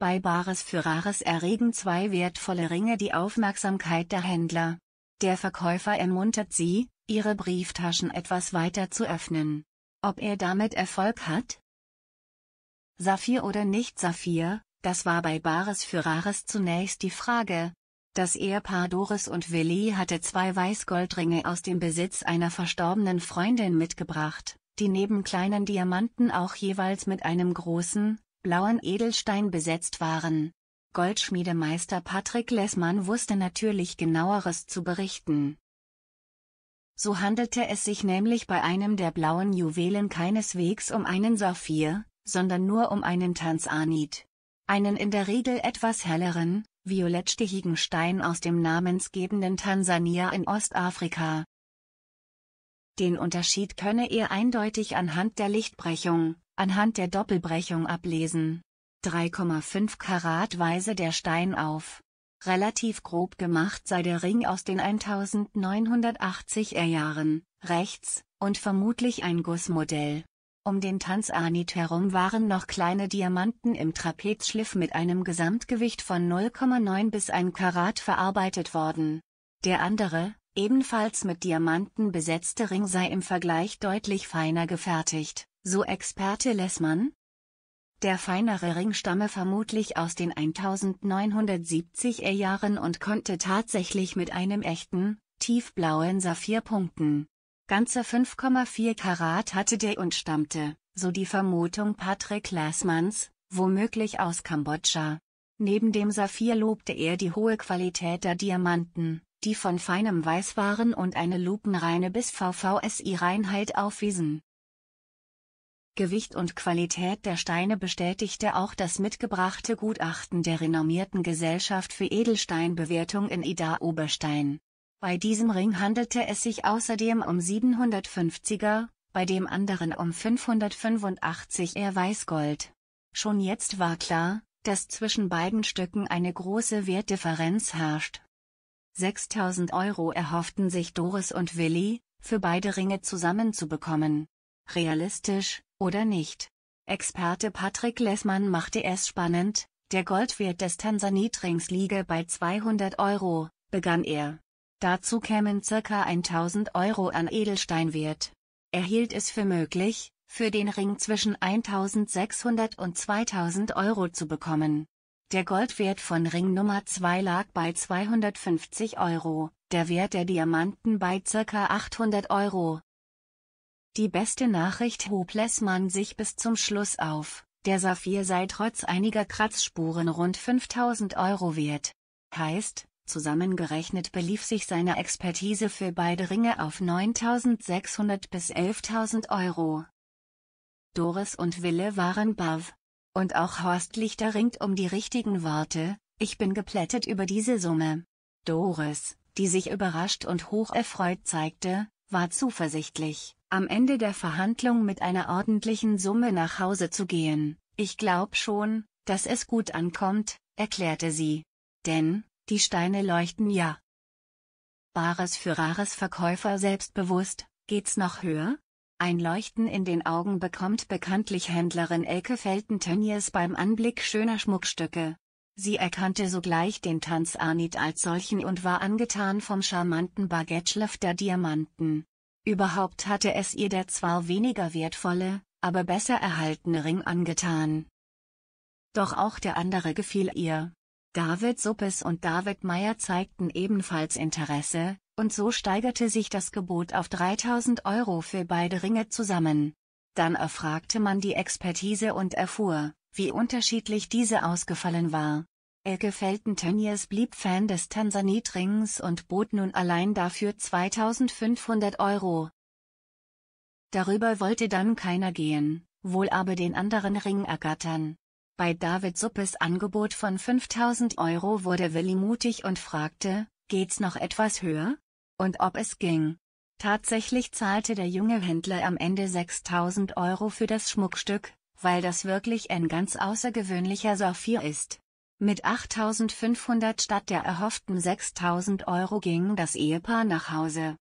bei Bares für Rares erregen zwei wertvolle Ringe die Aufmerksamkeit der Händler. Der Verkäufer ermuntert sie, ihre Brieftaschen etwas weiter zu öffnen. Ob er damit Erfolg hat? Saphir oder nicht Saphir, das war bei Bares für Rares zunächst die Frage. Das Ehepaar Doris und Willi hatte zwei Weißgoldringe aus dem Besitz einer verstorbenen Freundin mitgebracht, die neben kleinen Diamanten auch jeweils mit einem großen, blauen Edelstein besetzt waren. Goldschmiedemeister Patrick Lessmann wusste natürlich genaueres zu berichten. So handelte es sich nämlich bei einem der blauen Juwelen keineswegs um einen Saphir, sondern nur um einen Tanzanit. Einen in der Regel etwas helleren, violettstichigen Stein aus dem namensgebenden Tansania in Ostafrika. Den Unterschied könne er eindeutig anhand der Lichtbrechung, anhand der Doppelbrechung ablesen. 3,5 Karat weise der Stein auf. Relativ grob gemacht sei der Ring aus den 1980er Jahren, rechts, und vermutlich ein Gussmodell. Um den Tanzanit herum waren noch kleine Diamanten im Trapezschliff mit einem Gesamtgewicht von 0,9 bis 1 Karat verarbeitet worden. Der andere, ebenfalls mit Diamanten besetzte Ring sei im Vergleich deutlich feiner gefertigt. So Experte Lessmann? Der feinere Ring stamme vermutlich aus den 1970er Jahren und konnte tatsächlich mit einem echten, tiefblauen Saphir punkten. Ganze 5,4 Karat hatte der und stammte, so die Vermutung Patrick Lessmanns, womöglich aus Kambodscha. Neben dem Saphir lobte er die hohe Qualität der Diamanten, die von feinem Weiß waren und eine lupenreine bis VVSI-Reinheit aufwiesen. Gewicht und Qualität der Steine bestätigte auch das mitgebrachte Gutachten der renommierten Gesellschaft für Edelsteinbewertung in Ida Oberstein. Bei diesem Ring handelte es sich außerdem um 750er, bei dem anderen um 585er Weißgold. Schon jetzt war klar, dass zwischen beiden Stücken eine große Wertdifferenz herrscht. 6000 Euro erhofften sich Doris und Willi, für beide Ringe zusammenzubekommen. Realistisch, oder nicht. Experte Patrick Lessmann machte es spannend, der Goldwert des Tansanit-Rings liege bei 200 Euro, begann er. Dazu kämen ca. 1000 Euro an Edelsteinwert. Er hielt es für möglich, für den Ring zwischen 1600 und 2000 Euro zu bekommen. Der Goldwert von Ring Nummer 2 lag bei 250 Euro, der Wert der Diamanten bei ca. 800 Euro, die beste Nachricht hob Lessmann sich bis zum Schluss auf, der Saphir sei trotz einiger Kratzspuren rund 5000 Euro wert. Heißt, zusammengerechnet belief sich seine Expertise für beide Ringe auf 9600 bis 11000 Euro. Doris und Wille waren bav. Und auch Horst Lichter ringt um die richtigen Worte, ich bin geplättet über diese Summe. Doris, die sich überrascht und hocherfreut zeigte, war zuversichtlich, am Ende der Verhandlung mit einer ordentlichen Summe nach Hause zu gehen. Ich glaub schon, dass es gut ankommt, erklärte sie. Denn, die Steine leuchten ja. Bares für rares Verkäufer selbstbewusst, geht's noch höher? Ein Leuchten in den Augen bekommt bekanntlich Händlerin Elke Felten-Tönnies beim Anblick schöner Schmuckstücke, Sie erkannte sogleich den Tanzanit als solchen und war angetan vom charmanten Baguetteschliff der Diamanten. Überhaupt hatte es ihr der zwar weniger wertvolle, aber besser erhaltene Ring angetan. Doch auch der andere gefiel ihr. David Suppes und David Meyer zeigten ebenfalls Interesse, und so steigerte sich das Gebot auf 3000 Euro für beide Ringe zusammen. Dann erfragte man die Expertise und erfuhr, wie unterschiedlich diese ausgefallen war. Er gefällten Tönnies blieb Fan des Tansanit-Rings und bot nun allein dafür 2500 Euro. Darüber wollte dann keiner gehen, wohl aber den anderen Ring ergattern. Bei David Suppes Angebot von 5000 Euro wurde Willi mutig und fragte, geht's noch etwas höher? Und ob es ging. Tatsächlich zahlte der junge Händler am Ende 6000 Euro für das Schmuckstück, weil das wirklich ein ganz außergewöhnlicher Saphir ist. Mit 8500 statt der erhofften 6000 Euro ging das Ehepaar nach Hause.